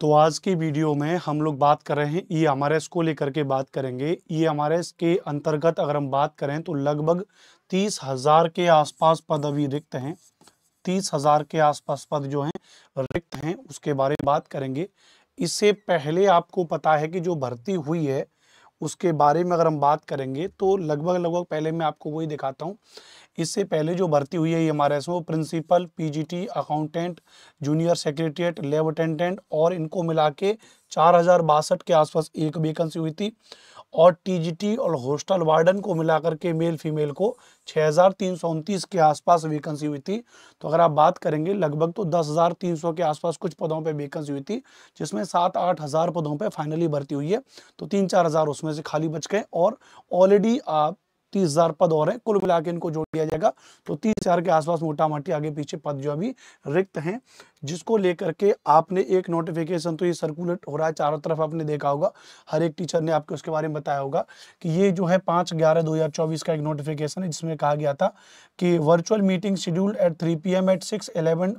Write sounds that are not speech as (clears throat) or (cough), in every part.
तो आज की वीडियो में हम लोग बात कर रहे हैं ई एम को लेकर के बात करेंगे ई एम के अंतर्गत अगर हम बात करें तो लगभग तीस हज़ार के आसपास पद अभी रिक्त हैं तीस हज़ार के आसपास पद जो हैं रिक्त हैं उसके बारे में बात करेंगे इससे पहले आपको पता है कि जो भर्ती हुई है उसके बारे में अगर हम बात करेंगे तो लगभग लगभग पहले मैं आपको वही दिखाता हूँ इससे पहले जो भर्ती हुई है ये हमारे इसमें principal PGT accountant junior secretariat lab attendant और इनको मिला के चार हज़ार बासठ के आसपास एक वेकेंसी हुई थी और टीजीटी और हॉस्टल वार्डन को मिलाकर के मेल फीमेल को छः हज़ार तीन सौ उनतीस के आसपास वेकेंसी हुई थी तो अगर आप बात करेंगे लगभग तो दस हज़ार तीन सौ के आसपास कुछ पदों पे वेकेंसी हुई थी जिसमें सात आठ हज़ार पदों पे फाइनली भर्ती हुई है तो तीन चार हज़ार उसमें से खाली बच गए और ऑलरेडी आप तीस हजार पद और है कुल मिला के इनको जोड़ दिया जाएगा तो तीस हजार के आसपास मोटा मोटी आगे पीछे पद जो अभी रिक्त हैं जिसको लेकर के आपने एक नोटिफिकेशन तो ये सर्कुलेट हो रहा है चारों तरफ आपने देखा होगा हर एक टीचर ने आपके उसके बारे में बताया होगा कि ये जो है पाँच ग्यारह दो हज़ार चौबीस का एक नोटिफिकेशन है जिसमें कहा गया था कि virtual meeting scheduled at three P M at six eleven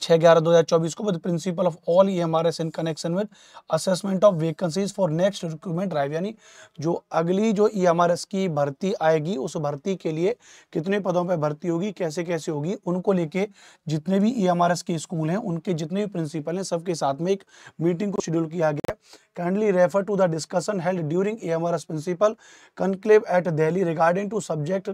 छः ग्यारह दो हज़ार चौबीस को principal of all E M R S in connection with assessment of vacancies for next recruitment drive यानी जो अगली जो ई एम आर एस की भर्ती आएगी उस भर्ती के लिए कितने पदों पर भर्ती होगी कैसे कैसे होगी उनको लेके जितने भी ई एम आर एस के स्कूल हैं उनके जितने भी प्रिंसिपल हैं सबके साथ में एक मीटिंग को शेड्यूल किया गया kindly refer to the discussion held during E M R S principal conclave at Delhi regarding to subject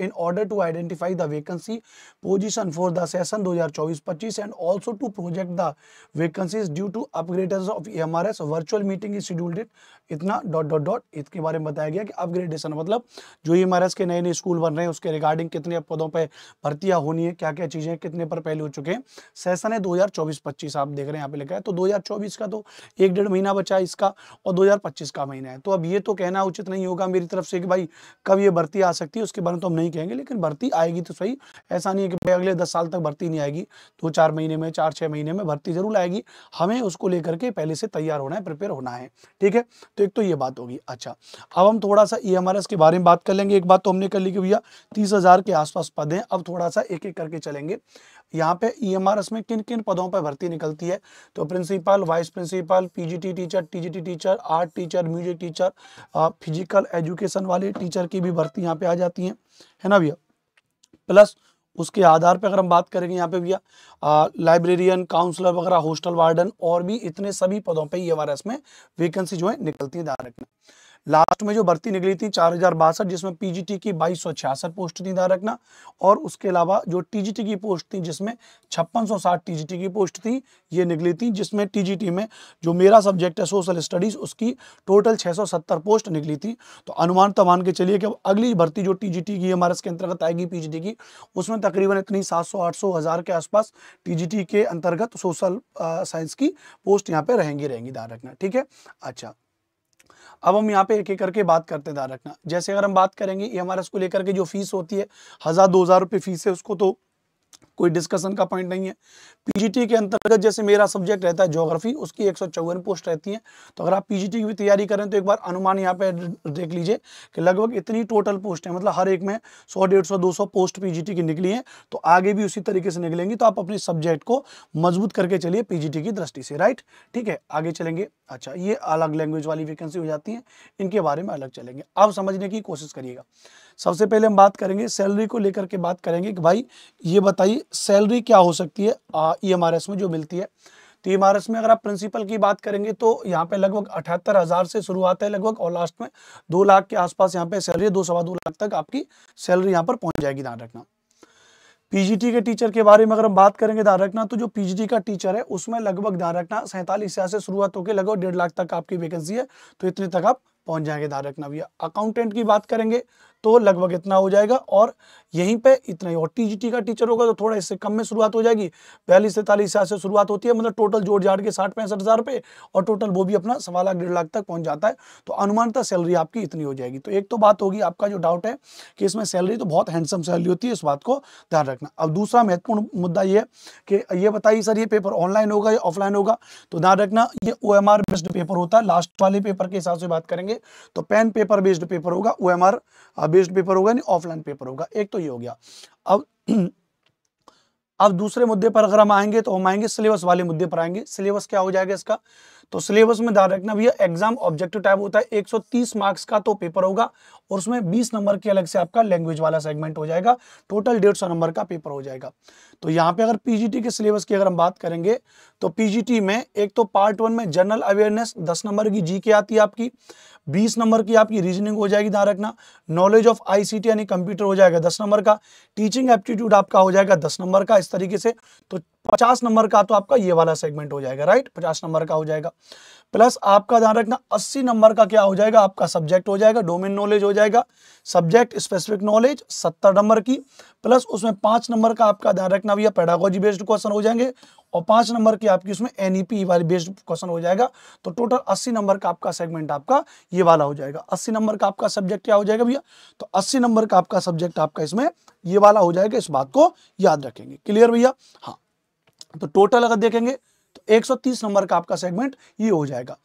in order to identify identify position for the session दो हजार चौबीस पर पच्चीस and also to project the vacancies due to upgradation of E M R S virtual meeting is scheduled it इतना dot dot dot इसके बारे में बताया गया कि अपग्रेडेशन मतलब जो ई एम आर एस के नए नए स्कूल बन रहे हैं उसके रिगार्डिंग कितने पदों पर भर्तियाँ होनी है क्या क्या चीज़ें कितने पर पहले हो चुके हैं सेशन है दो हज़ार चौबीस पच्चीस आप देख रहे हैं यहाँ पे लिखा है तो दो हज़ार चौबीस का तो एक डेढ़ महीना बचा है इसका और दो हज़ार पच्चीस का महीना है तो अब ये तो कहना उचित नहीं होगा मेरी तरफ से कि भाई कब ये भर्ती आ सकती है उसके बारे में तो हम नहीं कहेंगे लेकिन भर्ती आएगी तो सही ऐसा नहीं है कि भाई अगले दस साल तक भर्ती नहीं आएगी तो दो चार महीने में चार छः महीने में भर्ती जरूर आएगी हमें उसको लेकर के पहले से तैयार होना है प्रिपेयर होना है ठीक है तो एक तो ये बात होगी अच्छा अब हम थोड़ा सा ई e के बारे में बात कर लेंगे एक बात तो हमने कर ली कि भैया तीस के आसपास पद हैं अब थोड़ा सा एक एक करके चलेंगे यहाँ पे ई e में किन किन पदों पर भर्ती निकलती है तो principal vice principal PGT teacher TGT teacher art teacher music teacher physical education वाले टीचर की भी भर्ती यहाँ पे आ जाती है है ना भैया प्लस उसके आधार पर अगर हम बात करेंगे यहाँ पे भैया लाइब्रेरियन काउंसलर वगैरह हॉस्टल वार्डन और भी इतने सभी पदों पर ये हमारा इसमें वेकेंसी जो है निकलती है ध्यान रखना लास्ट में जो भर्ती निकली थी चार हजार बासठ जिसमें पीजीटी की बाईस सौ छियासठ पोस्ट थी ध्यान रखना और उसके अलावा जो टीजीटी की पोस्ट थी जिसमें छप्पन सौ साठ टीजीटी की पोस्ट थी ये निकली थी जिसमें टीजीटी में जो मेरा सब्जेक्ट है सोशल स्टडीज उसकी टोटल छः सौ सत्तर पोस्ट निकली थी तो अनुमान तो मान के चलिए कि अगली भर्ती जो टीजीटी की हमारे इसके अंतर्गत आएगी पीजीटी की उसमें तकरीबन इतनी सात सौ आठ सौ हज़ार के आसपास टीजीटी के अंतर्गत सोशल साइंस की पोस्ट यहाँ पे रहेंगी रहेंगी ध्यान रखना ठीक है अच्छा अब हम यहाँ पे एक एक करके बात करते दार रखना जैसे अगर हम बात करेंगे ये हमारा इसको लेकर के जो फीस होती है हज़ार दो हज़ार रुपये फीस है उसको तो कोई डिस्कशन का पॉइंट नहीं है पीजीटी के अंतर्गत जैसे मेरा सब्जेक्ट रहता है जोग्राफी उसकी एक पोस्ट रहती हैं तो अगर आप पीजीटी की भी तैयारी करें तो एक बार अनुमान यहाँ पे देख लीजिए कि लगभग इतनी टोटल पोस्ट है मतलब हर एक में सौ डेढ़ सौ दो सौ पोस्ट पीजीटी की निकली है तो आगे भी उसी तरीके से निकलेंगी तो आप अपने सब्जेक्ट को मजबूत करके चलिए पीजीटी की दृष्टि से राइट ठीक है आगे चलेंगे अच्छा ये अलग लैंग्वेज वाली वैकेंसी हो जाती है इनके बारे में अलग चलेंगे आप समझने की कोशिश करिएगा सबसे पहले हम बात करेंगे सैलरी को लेकर के बात करेंगे कि भाई ये बताइए सैलरी क्या हो सकती है ई एम e में जो मिलती है तो ई e में अगर आप प्रिंसिपल की बात करेंगे तो यहाँ पे लगभग अठहत्तर हज़ार से शुरुआत है लगभग और लास्ट में दो लाख के आसपास यहाँ पे सैलरी है दो सवा दो लाख तक आपकी सैलरी यहाँ पर पहुँच जाएगी ध्यान रखना पीजीटी के टीचर के बारे में अगर हम बात करेंगे ध्यान रखना तो जो पीजीटी का टीचर है उसमें लगभग ध्यान रखना सैंतालीस हज़ार से शुरुआत होकर लगभग डेढ़ लाख तक आपकी वैकेंसी है तो इतने तक आप पहुंच जाएंगे ध्यान रखना भैया अकाउंटेंट की बात करेंगे तो लगभग इतना हो जाएगा और यहीं पे इतना ही और टी का टीचर होगा तो थोड़ा इससे कम में शुरुआत हो जाएगी बयालीस तैतालीस हज़ार से शुरुआत होती है मतलब टोटल जोड़ जाड़ के साठ पैंसठ हज़ार रुपये और टोटल वो भी अपना सवा लाख डेढ़ लाख तक पहुंच जाता है तो अनुमानता सैलरी आपकी इतनी हो जाएगी तो एक तो बात होगी आपका जो डाउट है कि इसमें सैलरी तो बहुत हैंडसम सैलरी होती है इस बात को ध्यान रखना अब दूसरा महत्वपूर्ण मुद्दा ये कि ये बताइए सर ये पेपर ऑनलाइन होगा या ऑफलाइन होगा तो ध्यान रखना ये ओ बेस्ड पेपर होता है लास्ट वाले पेपर के हिसाब से बात करेंगे तो पेन पेपर बेस्ड पेपर होगा ओ बेस्ड पेपर होगा यानी ऑफलाइन पेपर होगा एक तो ये हो गया अब (clears throat) अब दूसरे मुद्दे पर अगर हम आएंगे तो हम आएंगे सिलेबस वाले मुद्दे पर आएंगे सिलेबस क्या हो जाएगा इसका तो सिलेबस में ध्यान रखना भैया एग्जाम ऑब्जेक्टिव टाइप होता है 130 मार्क्स का तो पेपर होगा और उसमें 20 नंबर के अलग से आपका लैंग्वेज वाला सेगमेंट हो जाएगा टोटल डेढ़ नंबर का पेपर हो जाएगा तो यहाँ पे अगर पीजीटी के सिलेबस की अगर हम बात करेंगे तो पीजीटी में एक तो पार्ट वन में जनरल अवेयरनेस दस नंबर की जी के आती है आपकी बीस नंबर की आपकी रीजनिंग हो जाएगी ध्यान रखना नॉलेज ऑफ आईसीटी यानी कंप्यूटर हो जाएगा दस नंबर का टीचिंग एप्टीट्यूड आपका हो जाएगा दस नंबर का इस तरीके से तो पचास नंबर का तो आपका ये वाला सेगमेंट हो जाएगा राइट पचास नंबर का हो जाएगा प्लस आपका ध्यान रखना अस्सी नंबर का क्या हो जाएगा आपका सब्जेक्ट हो जाएगा डोमेन नॉलेज हो जाएगा सब्जेक्ट स्पेसिफिक नॉलेज सत्तर नंबर की प्लस उसमें पांच नंबर का आपका ध्यान रखना अपना भैया पैडागोजी बेस्ड क्वेश्चन हो जाएंगे और पांच नंबर की आपकी उसमें एनईपी वाली बेस्ड क्वेश्चन हो जाएगा तो टोटल अस्सी नंबर का आपका सेगमेंट आपका ये वाला हो जाएगा अस्सी नंबर का आपका सब्जेक्ट क्या हो जाएगा भैया तो अस्सी नंबर का आपका सब्जेक्ट आपका इसमें ये वाला हो जाएगा इस बात को याद रखेंगे क्लियर भैया हाँ तो टोटल अगर देखेंगे तो 130 नंबर का आपका सेगमेंट ये हो जाएगा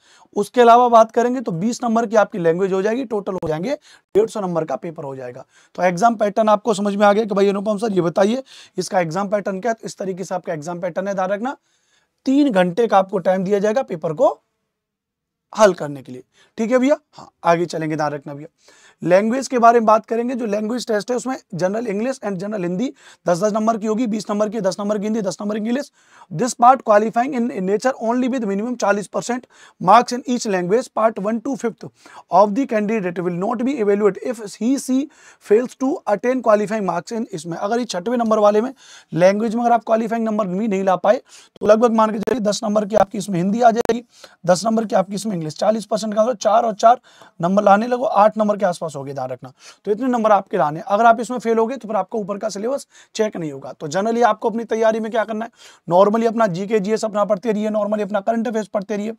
उसके अलावा बात करेंगे तो 20 नंबर की आपकी लैंग्वेज हो जाएगी टोटल हो जाएंगे 150 नंबर का पेपर हो जाएगा तो एग्जाम पैटर्न आपको समझ में आ गया कि भाई अनुपम सर ये बताइए इसका एग्जाम पैटर्न क्या है तो इस तरीके से आपका एग्जाम पैटर्न है ध्यान रखना तीन घंटे का आपको टाइम दिया जाएगा पेपर को हल करने के लिए ठीक है भैया हाँ आगे चलेंगे ध्यान रखना भैया लैंग्वेज के बारे में बात करेंगे जो लैंग्वेज टेस्ट है उसमें general English and general Hindi दस दस नंबर की होगी बीस नंबर की दस नंबर की हिंदी दस नंबर English this part qualifying in nature only with minimum चालीस percent marks in each language part one two fifth of the candidate will not be evaluate if he she fails to attain qualifying marks in इसमें अगर ये छठवें number वाले में language में अगर आप क्वालिफाइंग नंबर भी नहीं ला पाए तो लगभग मान के चलिए दस नंबर की आपकी इसमें हिंदी आ जाएगी दस नंबर की आपकी इसमें इंग्लिश चालीस परसेंट का मतलब चार और चार नंबर लाने लगो आठ नंबर के आसपास हो गए ध्यान रखना तो इतने नंबर आपके लाने अगर आप इसमें फेल हो गए तो फिर आपका ऊपर का सिलेबस चेक नहीं होगा तो जनरली आपको अपनी तैयारी में क्या करना है नॉर्मली अपना जीके जी अपना पढ़ते रहिए नॉर्मली अपना करंट अफेयर पढ़ते रहिए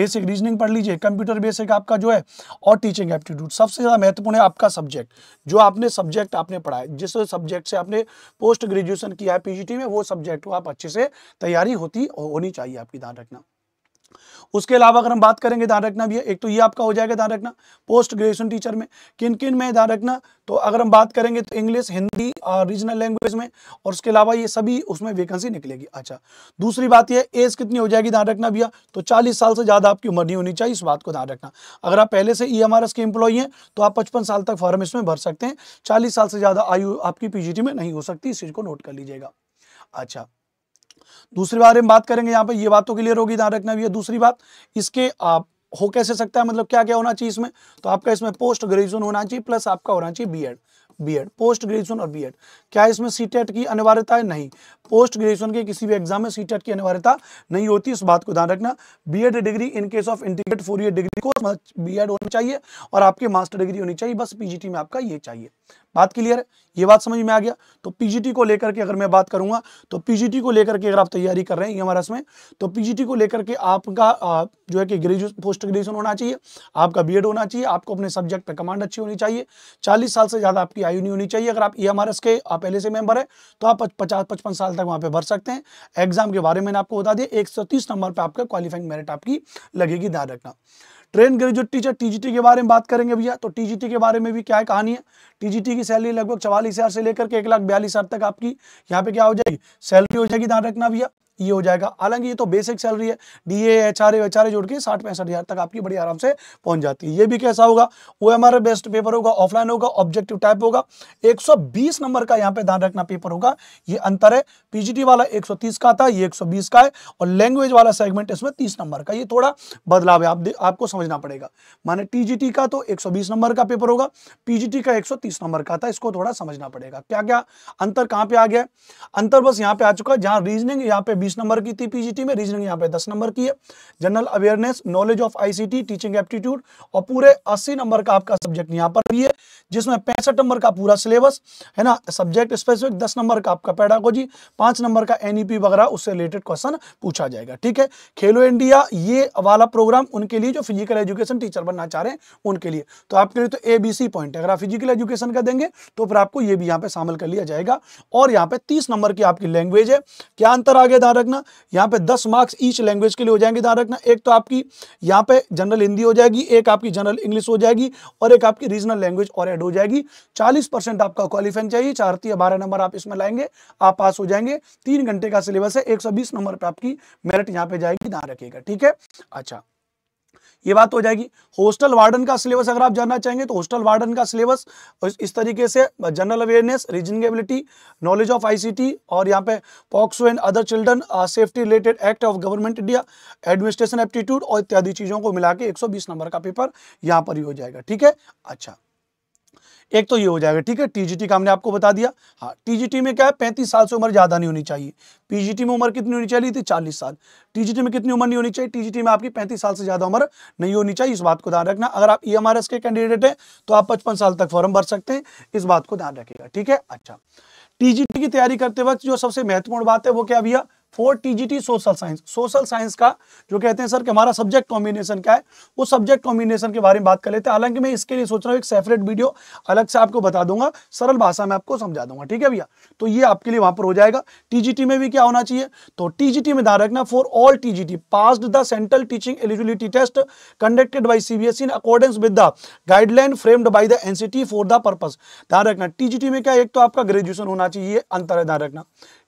बेसिक रीजनिंग पढ़ लीजिए कंप्यूटर बेसिक आपका जो है और टीचिंग एप्टीट्यूड सबसे ज़्यादा महत्वपूर्ण है आपका सब्जेक्ट जो आपने सब्जेक्ट आपने पढ़ा है जिस सब्जेक्ट से आपने पोस्ट ग्रेजुएशन किया है पीजीटी में वो सब्जेक्ट को आप अच्छे से तैयारी होती होनी चाहिए आपकी ध्यान रखना उसके अलावा अगर हम बात करेंगे ध्यान रखना भैया एक तो ये आपका हो जाएगा ध्यान रखना पोस्ट ग्रेजुएशन टीचर में किन किन में ध्यान रखना तो अगर हम बात करेंगे तो इंग्लिश हिंदी और रीजनल लैंग्वेज में और उसके अलावा ये सभी उसमें वैकेंसी निकलेगी अच्छा दूसरी बात ये एज कितनी हो जाएगी ध्यान रखना भैया तो चालीस साल से ज़्यादा आपकी उम्र नहीं होनी चाहिए इस बात को ध्यान रखना अगर आप पहले से ई एम के एम्प्लॉय हैं तो आप पचपन साल तक फॉर्म इसमें भर सकते हैं चालीस साल से ज़्यादा आयु आपकी पी में नहीं हो सकती इस चीज़ को नोट कर लीजिएगा अच्छा दूसरी बारे में बात करेंगे यहाँ पे ये बात तो क्लियर होगी ध्यान रखना भी है दूसरी बात इसके आप हो कैसे सकता है मतलब क्या क्या होना चाहिए इसमें तो आपका इसमें पोस्ट ग्रेजुएशन होना चाहिए प्लस आपका होना चाहिए बी बीएड पोस्ट ग्रेजुएशन और बीएड क्या इसमें सीटेट e की अनिवार्यता है नहीं पोस्ट ग्रेजुएशन के किसी भी एग्जाम में सीटेट e की अनिवार्यता नहीं होती इस बात को ध्यान रखना B Ed degree in case of integrate four year degree course B Ed होनी चाहिए और आपके मास्टर डिग्री होनी चाहिए बस पीजीटी में आपका ये चाहिए बात क्लियर है ये बात समझ में आ गया तो पीजीटी को लेकर के अगर मैं बात करूंगा तो पीजीटी को लेकर के अगर आप तैयारी कर रहे हैं हमारा इसमें तो पीजीटी को लेकर के आपका जो है कि ग्रेजुएशन पोस्ट ग्रेजुएशन होना चाहिए आपका बीएड होना चाहिए आपको अपने सब्जेक्ट पे कमांड अच्छी होनी चाहिए चालीस साल से ज़्यादा आपकी आयु नहीं होनी चाहिए अगर आप ई e के आप पहले से मेंबर है तो आप पचास पचपन साल तक वहां पे भर सकते हैं एग्जाम के बारे में मैंने आपको बता दिया एक नंबर पर आपका क्वालिफाइंग मेरिट आपकी लगेगी ध्यान रखना ट्रेन ग्रेजुएट टीचर टीजीटी के बारे में बात करेंगे भैया तो टीजीटी के बारे में भी क्या है कहानी है टीजीटी की सैलरी लगभग चवालीस हज़ार से लेकर के एक लाख बयालीस हज़ार तक आपकी यहाँ पे क्या हो जाएगी सैलरी हो जाएगी ध्यान रखना भैया ये हो जाएगा हालांकि ये तो बेसिक सैलरी है D A H R H R जोड़ के साठ पैंसठ हज़ार तक आपकी बड़ी आराम से पहुंच जाती है ये भी कैसा होगा वो हमारा बेस्ट पेपर होगा ऑफलाइन होगा ऑब्जेक्टिव टाइप होगा 120 नंबर का यहाँ पे ध्यान रखना पेपर होगा ये अंतर है पीजीटी वाला 130 का था ये 120 का है और लैंग्वेज वाला सेगमेंट इसमें तीस नंबर का ये थोड़ा बदलाव है आप आपको समझना पड़ेगा माने टी का तो 120 नंबर का पेपर होगा पीजीटी का 130 नंबर का था इसको थोड़ा समझना पड़ेगा क्या क्या अंतर कहाँ पे आ गया अंतर बस यहाँ पे आ चुका है जहाँ रीजनिंग यहाँ पे बीस नंबर की थी पीजीटी में रीजनिंग यहाँ पे दस नंबर की है general awareness knowledge of ICT teaching aptitude और पूरे अस्सी नंबर का आपका सब्जेक्ट यहाँ पर भी है जिसमें पैंसठ नंबर का पूरा सिलेबस है ना सब्जेक्ट स्पेसिफिक दस नंबर का आपका पैडागोजी पांच नंबर का एनईपी e वगैरह उससे रिलेटेड क्वेश्चन पूछा जाएगा ठीक है खेलो इंडिया ये वाला प्रोग्राम उनके लिए जो फिजिकल एजुकेशन टीचर बनना चाह रहे हैं उनके लिए तो आपके लिए तो ए बी सी पॉइंट है अगर आप फिजिकल एजुकेशन का देंगे तो फिर आपको ये भी यहाँ पे शामिल कर लिया जाएगा और यहाँ पे तीस नंबर की आपकी लैंग्वेज है क्या अंतर आगे दार रखना यहाँ पे दस मार्क्स ईच लैंग्वेज के लिए हो जाएंगे ध्यान रखना एक तो आपकी यहाँ पे जनरल हिंदी हो जाएगी एक आपकी जनरल इंग्लिश हो जाएगी और एक आपकी रीजनल लैंग्वेज और एड हो जाएगी चालीस आपका क्वालिफाइन चाहिए चाहती है बारह नंबर आप इसमें लाएंगे आप पास हो जाएंगे तीन घंटे का सिलेबस है एक नंबर पर आपकी मेरिट यहाँ पे जाएगी ध्यान रखिएगा ठीक है अच्छा ये बात हो जाएगी हॉस्टल वार्डन का सिलेबस अगर आप जानना चाहेंगे तो हॉस्टल वार्डन का सिलेबस इस तरीके से general awareness reasoning ability knowledge of ICT और यहाँ पे POCSO and other children safety related act of government India administration aptitude और इत्यादि चीज़ों को मिला के 120 नंबर का पेपर यहाँ पर ही हो जाएगा ठीक है अच्छा एक तो ये हो जाएगा ठीक है टीजीटी का हमने आपको बता दिया हाँ टीजीटी में क्या है पैंतीस साल से उम्र ज़्यादा नहीं होनी चाहिए पीजीटी में उम्र कितनी होनी चाहिए थी चालीस साल टीजीटी में कितनी उम्र नहीं होनी चाहिए टीजीटी में आपकी पैंतीस साल से ज़्यादा उम्र नहीं होनी चाहिए इस बात को ध्यान रखना अगर आप ई e के कैंडिडेट हैं तो आप पचपन साल तक फॉर्म भर सकते हैं इस बात को ध्यान रखिएगा ठीक है अच्छा टीजीटी की तैयारी करते वक्त जो सबसे महत्वपूर्ण बात है वो क्या भैया for TGT social science social science का जो कहते हैं सर कि हमारा सब्जेक्ट कॉम्बिनेशन क्या है वो सब्जेक्ट कॉम्बिनेशन के बारे में बात कर लेते हैं हालांकि मैं इसके लिए सोच रहा हूँ एक सेपरेट वीडियो अलग से आपको बता दूंगा सरल भाषा में आपको समझा दूंगा ठीक है भैया तो ये आपके लिए वहां पर हो जाएगा टीजीटी में भी क्या होना चाहिए तो टीजीटी में ध्यान रखना for all TGT pass the central teaching eligibility test conducted by CBSE in accordance with the guideline framed by the NCT for the purpose ध्यान रखना टीजीटी में क्या एक तो आपका ग्रेजुएशन होना चाहिए अंतर है ध्यान रखना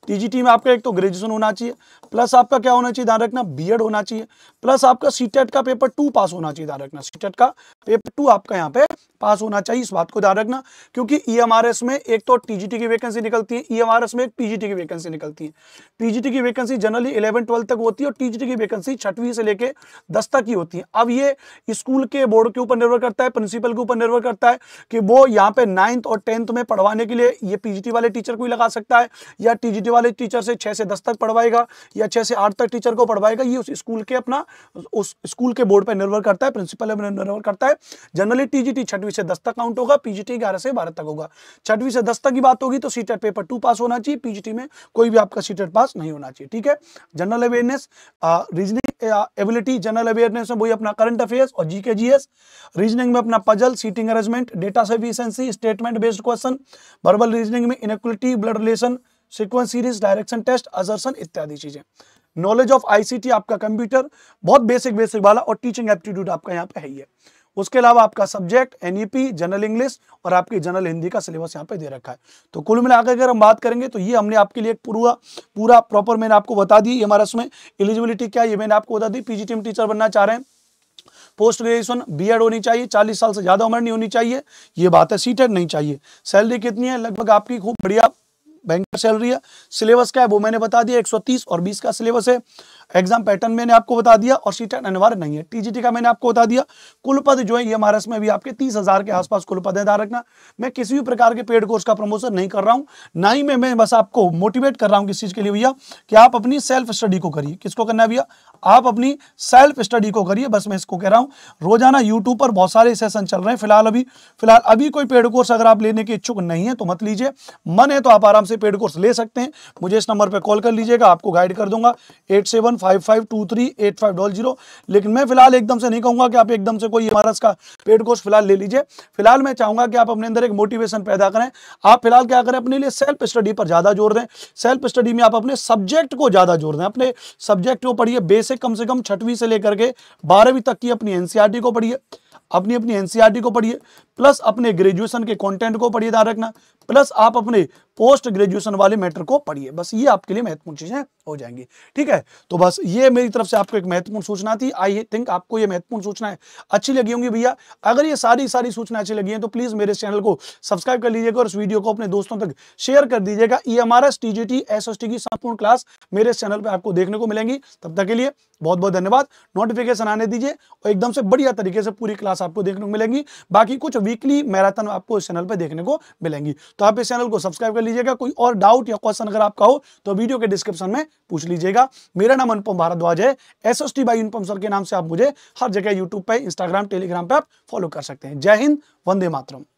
टीजीटी में आपका एक तो ग्रेजुएशन होना चाहिए प्लस आपका क्या होना चाहिए ध्यान रखना बीएड होना चाहिए प्लस आपका सीटेट का पेपर टू पास होना चाहिए ध्यान रखना सीटेट का पेपर टू आपका यहाँ पे पास होना चाहिए इस बात को ध्यान रखना क्योंकि ईएमआरएस e में एक तो टीजीटी की वैकेंसी निकलती है ईएमआरएस e में एक पीजीटी की वैकेंसी निकलती है पीजीटी की वैकेंसी जनरली इलेवन ट्वेल्थ तक होती है और टीजीटी की वैकेंसी छठवीं से लेकर दस तक ही होती है अब ये स्कूल के बोर्ड के ऊपर निर्भर करता है प्रिंसिपल के ऊपर निर्भर करता है कि वो यहाँ पे नाइन्थ और टेंथ में पढ़वाने के लिए ये पीजीटी वाले टीचर को ही लगा सकता है या टीजीटी वाले टीचर से छः से दस तक पढ़वाएगा या छः से आठ तक टीचर को पढ़वाएगा ये उस स्कूल के अपना उस स्कूल के बोर्ड पर निर्भर करता है प्रिंसिपल पर निर्भर करता है जनरली टीजीटी छठवीं से दस तक काउंट होगा पीजीटी ग्यारह से बारह तक होगा छठवीं से दस तक की बात होगी तो सीटेट पेपर टू पास होना चाहिए पीजीटी में कोई भी आपका सीटेट पास e नहीं होना चाहिए ठीक है general awareness reasoning ability general awareness में वही अपना करंट अफेयर्स और जीके जीएस रीजनिंग में अपना puzzle seating arrangement data sufficiency statement based question verbal reasoning में inequality blood relation sequence series direction test अजर्सन इत्यादि चीजें नॉलेज ऑफ आईसीटी आपका कंप्यूटर बहुत बेसिक बेसिक वाला और टीचिंग एप्टीट्यूड आपका यहाँ पे है ही है उसके अलावा आपका सब्जेक्ट एनईपी जनरल इंग्लिश और आपकी जनरल हिंदी का सिलेबस यहाँ पे दे रखा है तो कुल मिलाकर अगर हम बात करेंगे तो ये हमने आपके लिए पूरा पूरा प्रॉपर मैंने आपको बता दी हमारा उसमें एलिजिबिलिटी क्या है ये मैंने आपको बता दी टीम टीचर बनना चाह रहे हैं पोस्ट ग्रेजुएशन एड होनी चाहिए 40 साल से ज़्यादा उम्र नहीं होनी चाहिए ये बात है सीटेड नहीं चाहिए सैलरी कितनी है लगभग आपकी खूब बढ़िया बैंक सैलरी है सिलेबस क्या है वो मैंने बता दिया 130 और 20 का सिलेबस है एग्जाम पैटर्न मैंने आपको बता दिया और सीटेट अनिवार्य नहीं है टीजीटी का मैंने आपको बता दिया कुल पद जो है ये हमारे इसमें भी आपके तीस हजार के आसपास कुल पद है रखना मैं किसी भी प्रकार के पेड कोर्स का प्रमोशन नहीं कर रहा हूँ ना ही मैं मैं बस आपको मोटिवेट कर रहा हूँ किस चीज़ के लिए भैया कि आप अपनी सेल्फ स्टडी को करिए किसको करना है भैया आप अपनी सेल्फ स्टडी को करिए बस मैं इसको कह रहा हूँ रोजाना यूट्यूब पर बहुत सारे सेशन चल रहे हैं फिलहाल अभी फिलहाल अभी कोई पेड कोर्स अगर आप लेने के इच्छुक नहीं है तो मत लीजिए मन है तो आप आराम से पेड कोर्स ले सकते हैं मुझे इस नंबर पर कॉल कर लीजिएगा आपको गाइड कर दूंगा एट सेवन लेकिन मैं फिलहाल एकदम से नहीं कहूंगा कि आप एकदम से कोई एम का पेड कोर्स फिलहाल ले लीजिए फिलहाल मैं चाहूंगा कि आप अपने अंदर एक मोटिवेशन पैदा करें आप फिलहाल क्या करें अपने लिए सेल्फ स्टडी पर ज़्यादा जोर दें सेल्फ स्टडी में आप अपने सब्जेक्ट को ज़्यादा जोर दें अपने सब्जेक्ट को पढ़िए बेसिक कम से कम छठवीं से लेकर के बारहवीं तक की अपनी एनसीआरटी e को पढ़िए अपनी अपनी एनसीईआरटी को पढ़िए प्लस अपने ग्रेजुएशन के कंटेंट को पढ़िए ध्यान रखना प्लस आप अपने पोस्ट ग्रेजुएशन वाले मैटर को पढ़िए बस ये आपके लिए महत्वपूर्ण चीजें हो जाएंगी ठीक है तो बस ये मेरी तरफ से आपको एक महत्वपूर्ण सूचना थी आई थिंक आपको ये महत्वपूर्ण सूचना है अच्छी लगी होंगी भैया अगर ये सारी सारी सूचना अच्छी लगी है तो प्लीज मेरे चैनल को सब्सक्राइब कर लीजिएगा और इस वीडियो को अपने दोस्तों तक शेयर कर दीजिएगा E M R S T G T S S T की संपूर्ण क्लास मेरे चैनल पर आपको देखने को मिलेंगी तब तक के लिए बहुत बहुत धन्यवाद नोटिफिकेशन आने दीजिए और एकदम से बढ़िया तरीके से पूरी क्लास क्लास आपको देखने को मिलेंगी बाकी कुछ वीकली मैराथन आपको इस चैनल पर देखने को मिलेंगी तो आप इस चैनल को सब्सक्राइब कर लीजिएगा कोई और डाउट या क्वेश्चन अगर आपका हो तो वीडियो के डिस्क्रिप्शन में पूछ लीजिएगा मेरा नाम अनुपम भारद्वाज है एस एस टी सर के नाम से आप मुझे हर जगह यूट्यूब पर इंस्टाग्राम टेलीग्राम पर आप फॉलो कर सकते हैं जय हिंद वंदे मातरम